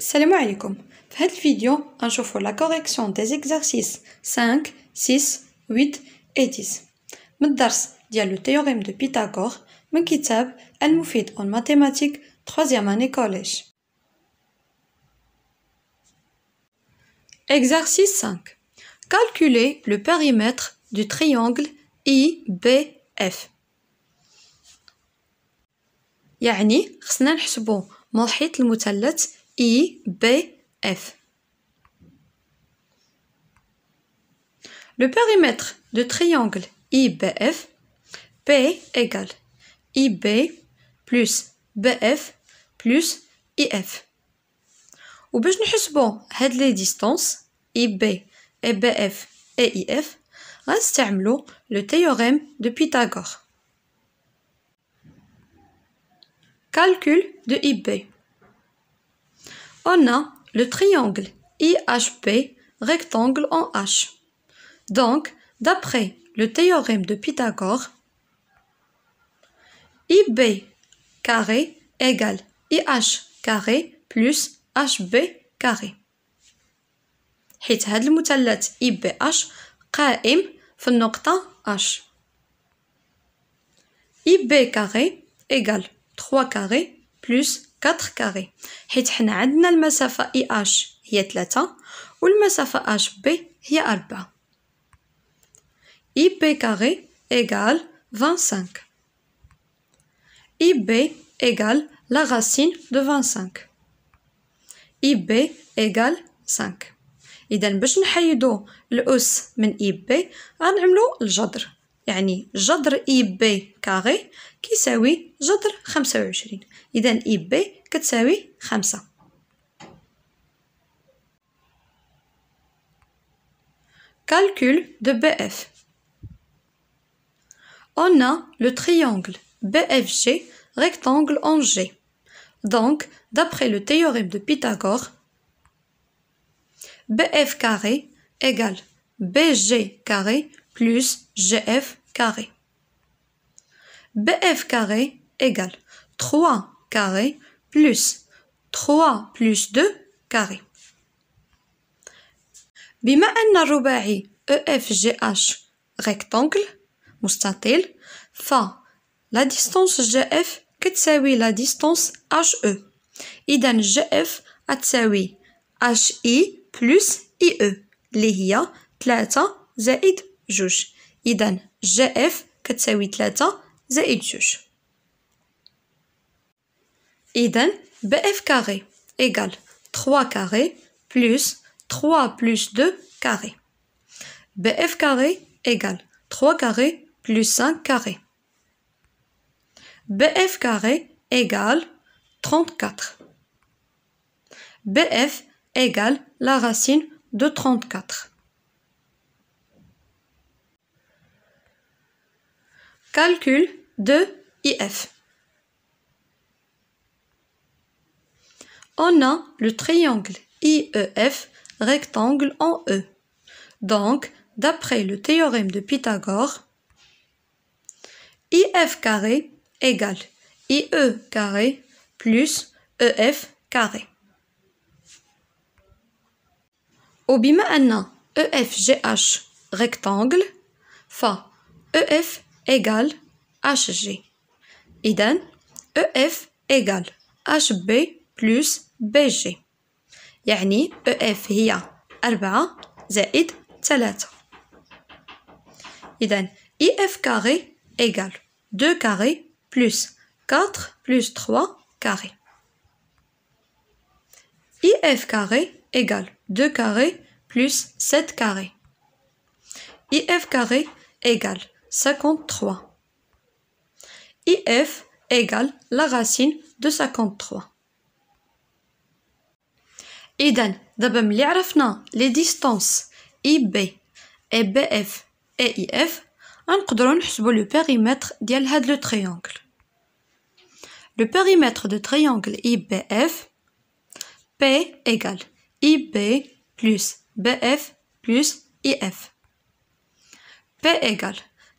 Salam alaikum. Dans cette vidéo, on fais la correction des exercices 5, 6, 8 et 10. Dans le théorème de Pythagore, mon kitab El Moufid en mathématiques, 3 année collège. Exercice 5. Calculer le périmètre du triangle IBF. يعني IBF. Le périmètre de triangle IBF, P égale IB plus BF plus IF. Ou bien nous les distances IB et BF et IF, nous le théorème de Pythagore. Calcul de IB on a le triangle IHP rectangle en H. Donc, d'après le théorème de Pythagore, IB carré égale IH carré plus HB carré. IB carré المثلث IBH H. IB carré égale 3 4 كاري حيت حنا عندنا المسافة اي اش هي 3 والمسافة اش بي هي 4 اي بي كاري ايغال 25 اي بي ايغال لا راسين دو 25 اي بي ايغال 5 اذا باش نحيدو الاس من اي بي غنعملو الجذر يعني جذر اي بي كاري كيساوي جذر خمسة وعشرين اذا اي بي كتساوي 5. calcul de BF. On a le triangle BFG, rectangle en G. Donc, d'après le théorème de Pythagore, BF carré égale BG carré plus GF carré. BF carré égale 3 carré plus 3 plus 2 carré. بما أن الرباعي EFGH rectangle مستطيل ف la distance GF كتساوي la distance HE iden GF H HI e. plus IE اللي هي 3 زائد Jouche. Iden, GF, que 8 lettres, Iden, BF carré égale 3 carré plus 3 plus 2 carré. BF carré égale 3 carré plus 5 carré. BF carré égale 34. BF égale la racine de 34. Calcul de IF. On a le triangle IEF rectangle en E. Donc, d'après le théorème de Pythagore, IF carré égale IE carré plus EF carré. EFGH e rectangle fa EF égale HG. Idem, EF égale HB plus BG. يعني EF هي 4 زائد ثلاثة. IF² IF carré égale 2 carré plus 4 plus 3 carré. IF carré égale 2 carré plus 7 carré. IF carré égale 53. IF égale la racine de 53. Idan, d'abord, nous les distances IB et BF et IF, pouvons calculer le périmètre de le triangle. Le périmètre de triangle IBF, P égale IB plus BF plus IF. P égale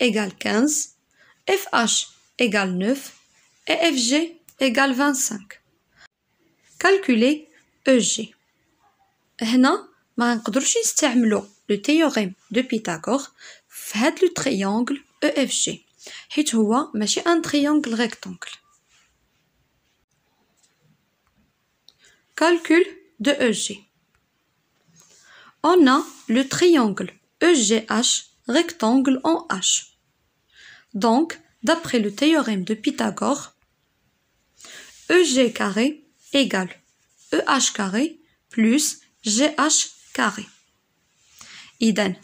égale 15, FH égale 9 et FG égale 25. Calculer EG. Maintenant, le théorème de Pythagore fait le triangle EFG. هاد لو un triangle rectangle calcul de EG. On a le triangle EGH Rectangle en H. Donc, d'après le théorème de Pythagore, EG carré égal EH carré plus GH carré. Idem.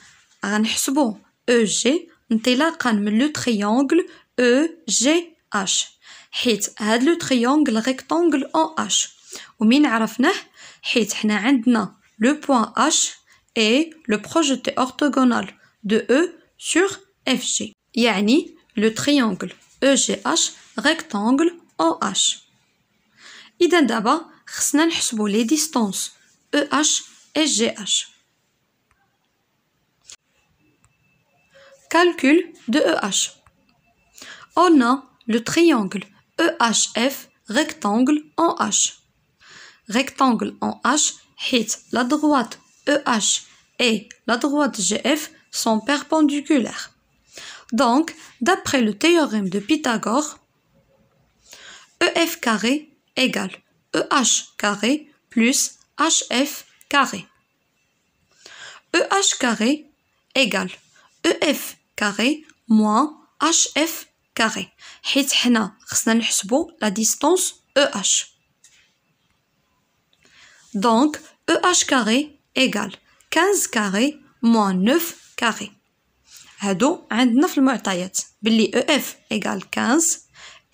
Renseignement. EG, on déclare le triangle EGH est le triangle rectangle en H. Où nous le point H et le projeté orthogonal de E sur FG. Yani le triangle EGH rectangle en H. دابا خصنا نحسبو les distances EH et GH. Calcul de EH. On a le triangle EHF rectangle en H. Rectangle en H hit la droite EH et la droite GF sont perpendiculaires. Donc, d'après le théorème de Pythagore, EF carré égale EH carré plus HF carré. EH carré égale EF carré moins HF carré. la distance EH. Donc EH carré égale 15 carré moins 9 كاري هادو عندنا في المعطيات باللي او اف ايغال 15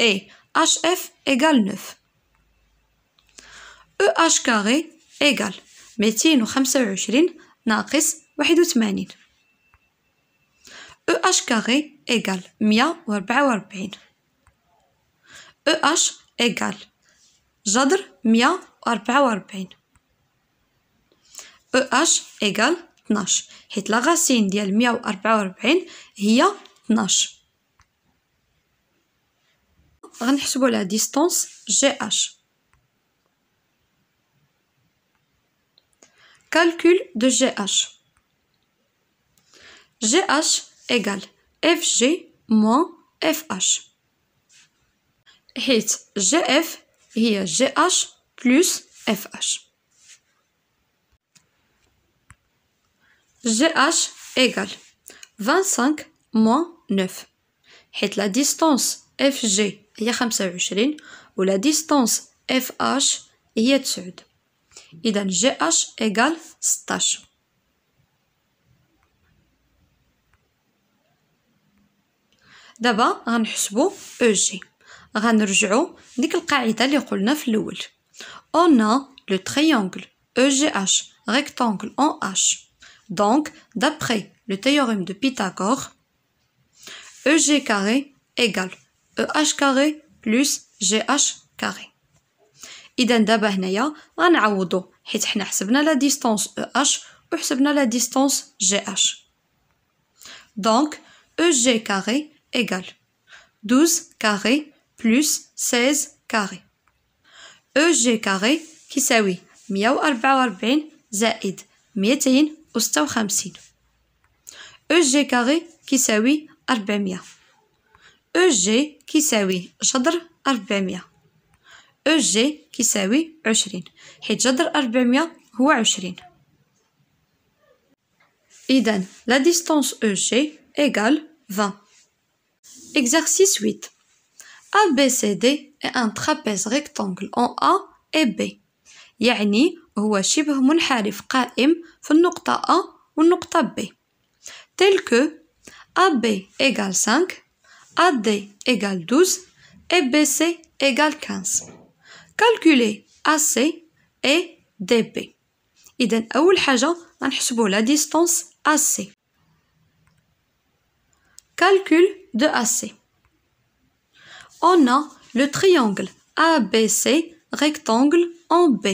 اي اش اف ايغال 9 او اش كاري ايغال 225 ناقص 81 او اش كاري ايغال 144 او اش ايغال جذر 144 او اش ايغال 12 حيت لاغاسين ديال 144 هي 12 غنحسبوا لا ديستونس جي اش كالكول دو جي اش جي اش ايغال اف جي موان اف اش حيت جي اف هي جي اش بلس اف اش GH égale 25 moins 9. la distance FG هي 25 et la distance FH هي 9 إذا GH égale 16 va غنحسبو EG On غنرجعو ديك القاعدة اللي قلنا في الأول on a le triangle EGH rectangle en H donc, d'après le théorème de Pythagore, EG carré égale EH carré plus GH carré. إذا دابا هنايا غنعوضو حيت حنا حسبنا لا ديستونس أو أش وحسبنا لا ديستونس جي أش دونك أو جي كاري إيكال 12 كاري بلوس 16 كاري أو جي كاري كيساوي 144 زائد 240. EG carré qui saoui 400 EG qui saoui jadr 400 EG qui saoui 20, Et jadr Arbemia oua 20, idan la distance EG égale 20 Exercice 8 ABCD est un trapèze rectangle en A et B, هو شبه منحرف قائم في النقطة A والنقطة B Tel que AB égale 5, AD égale 12 et BC égale 15 calculez AC et DB إذن أول حاجة la distance AC calcul de AC on a le triangle ABC rectangle en B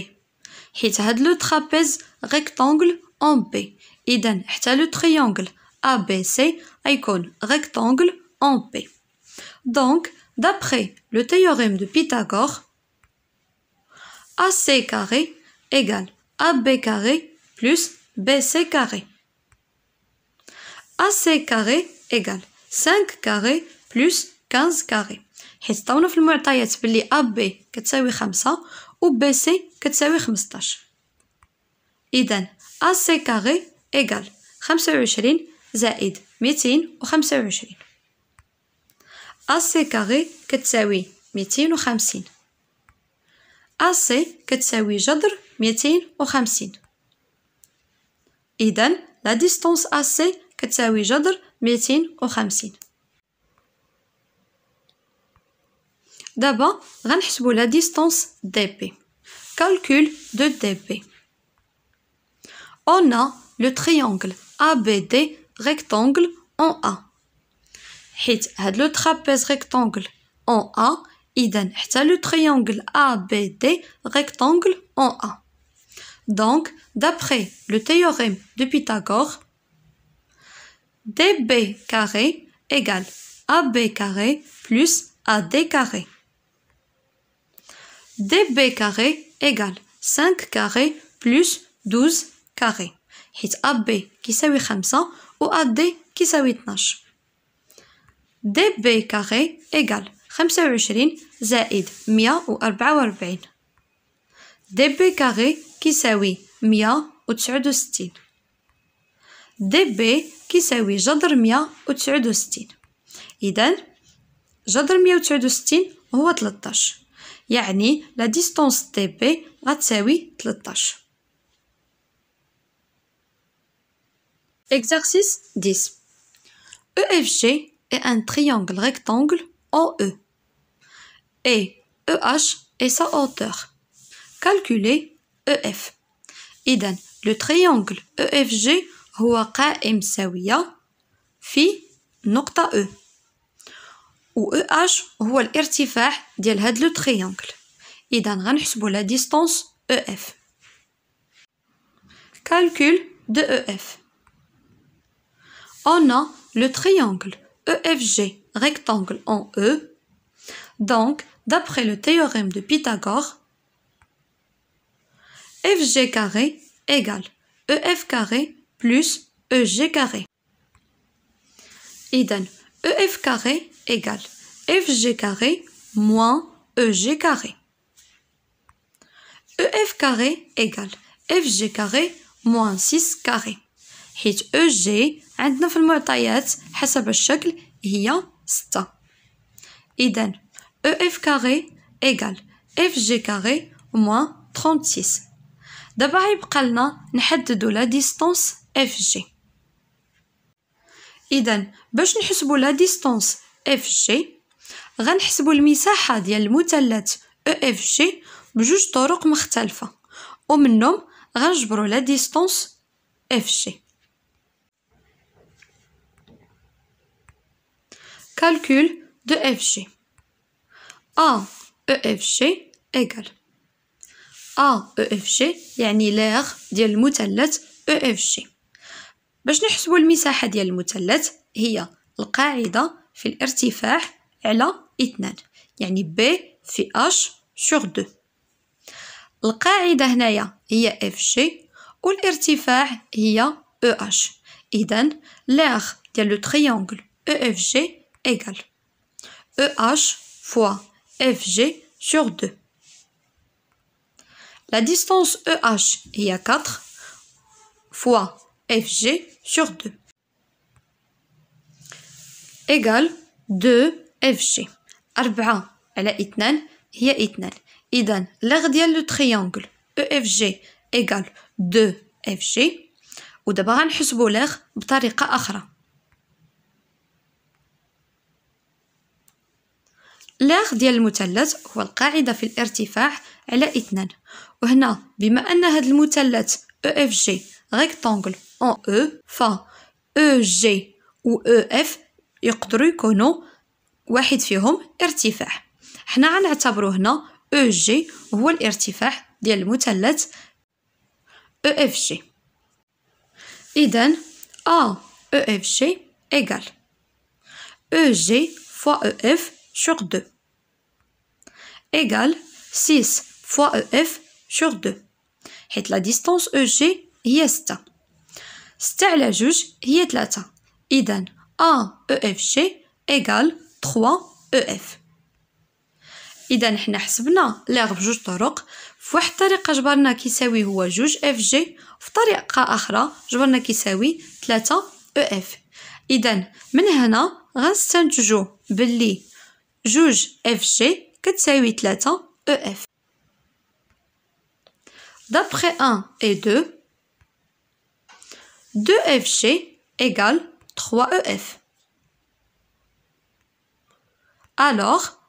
il y a le trapèze rectangle en P. Identique le triangle ABC avec rectangle en P. Donc, d'après le théorème de Pythagore, AC carré égale AB carré plus BC carré. AC carré égale 5 carré plus 15 carré. Il est temps de AB. qui est و سي كتساوي 15 إذا س كاغي إيكال 25 زائد 225 س كاغي كتساوي 250 سي كتساوي جذر 250 إذا لا ديستونس سي كتساوي جذر 250 D'abord, on la distance DP. Calcul de DP. On a le triangle ABD rectangle en A. le trapèze rectangle en A, et le triangle ABD rectangle en A. Donc, d'après le théorème de Pythagore, DB carré égale AB carré plus AD carré. DB carré égale 5 carré plus 12 carré حيت AB كيساوي 5 و AD كيساوي 12 DB carré égale 25 زائد 144 DB carré كيساوي 169 DB كيساوي جذر 169 إذا جذر 169 هو 13 la distance ديستونس تي بي غتساوي 13 Exercice 10 EFG est un triangle rectangle en E et EH est sa hauteur. Calculez EF. Idan le triangle EFG هو قائم fi في E où EH ou هو e الارتفاع le triangle. triangle. تريانكل اذا la la distance EF. Calcul de EF. on a le triangle EFG rectangle en E. Donc, d'après le théorème de Pythagore, FG carré égale EF carré plus EG carré. donne EF carré égale fg carré moins eg carré. ef carré égale fg carré moins 6 carré. حيت او جي عندنا في المعطيات حسب الشكل هي 6 اذا او اف كاري ايغال اف جي كاري موان 36 دابا غيبقى لنا نحددو لا ديستونس اف جي اذا باش نحسبو لا ديستونس اف e جي غنحسبوا المساحه ديال المثلث او اف جي بجوج طرق مختلفه ومنهم غنجبروا لا ديستونس اف جي كالكول دو اف جي ا او اف جي ايكال ا او اف جي يعني لاغ ديال المثلث او اف جي باش نحسبوا المساحه ديال المثلث هي القاعده في الارتفاع على اثنان يعني ب في اش سور دو القاعدة هنايا هي اف جي والارتفاع هي او e اش إذا لاغ ديال لو تريانجل او اف جي او اش فوا اف جي sur دو La distance EH est à 4 fois FG sur 2. إيجال دو إف جي أربعة على اثنان هي اثنان إذا لغ ديال لو تريانجل أو e إف جي إيجال دو إف جي ودابا غنحسبو لغ بطريقة أخرى لغ ديال المثلث هو القاعدة في الارتفاع على اثنان وهنا بما أن هاد المثلث أو إف جي ريكتونكل أون أو فا أو e جي و أو e إف يقدروا يكونوا واحد فيهم ارتفاع حنا غنعتبروا هنا او e جي هو الارتفاع ديال المثلث او اف جي اذا ا او اف جي ايغال او جي فوا او اف sur 2 ايغال 6 فوا او اف sur 2 حيت لا ديستانس جي e هي 6 6 على 2 هي 3 اذا AEFG égale 3EF اذا نحن حسبنا لغ بجوج طرق فواحد الطريقه جبرنا كيساوي هو جوج اف جي في طريقه اخرى جبرنا كيساوي 3 او اف اذا من هنا غنستنتجو بلي جوج اف جي كتساوي 3 او اف d'après 1 et 2 2 fg égale 3EF. Alors,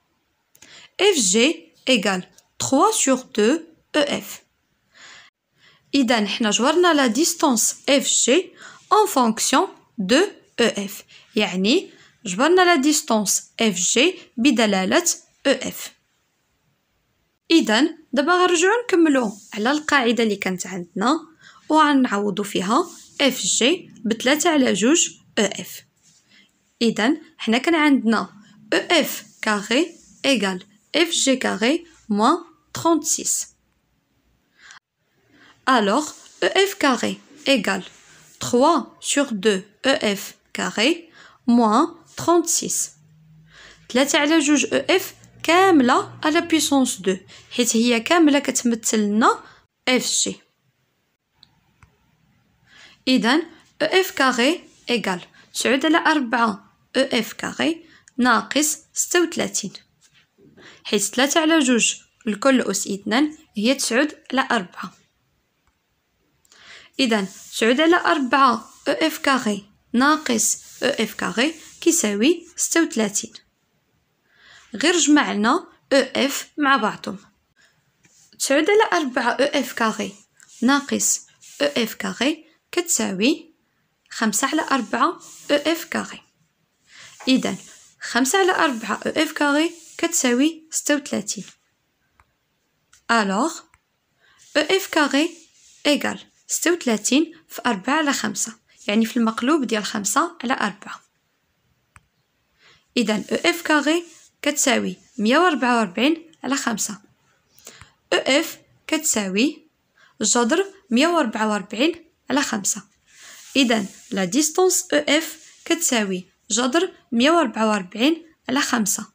FG égale 3 sur 2 EF. إذا نحنا جورنا لا ديستانس اف جي اون فونكسيون دو او اف يعني جبرنا لا ديستانس اف جي بدلالة او اف إذا دابا غنرجعو نكملو على القاعدة اللي كانت عندنا وغنعوضو فيها اف جي بتلاتة على جوج EF EF e carré égale FG carré moins 36 alors EF carré égale 3 sur 2 EF carré moins 36 3 على 2 EF même à la puissance 2 حيت هي كاملة كتمثلنا FG إذا EF carré إيكال تسعود على أربعة أو إف كاغي ناقص ستة وتلاتين حيت ثلاثة على جوج الكل أس اثنان هي تسعود على أربعة إذا تسعود على أربعة أو إف كاغي ناقص أو إف كاغي كيساوي ستة وتلاتين غير جمعنا أو إف مع بعضهم تسعود على أربعة أو إف كاغي ناقص أو إف كاغي كتساوي خمسة على أربعة أو إف كاغي إذا خمسة على أربعة أو إف كاغي كتساوي ستة وثلاثين ألوغ أو إف كاغي إيكال ستة وثلاثين في أربعة على خمسة يعني في المقلوب ديال خمسة على أربعة إذا أو إف كاغي كتساوي مية و وأربعين على خمسة أو إف كتساوي جذر مية و وأربعين على خمسة إذا لا ديستونس أو إف كتساوي جذر مية وربعة وربعين على خمسة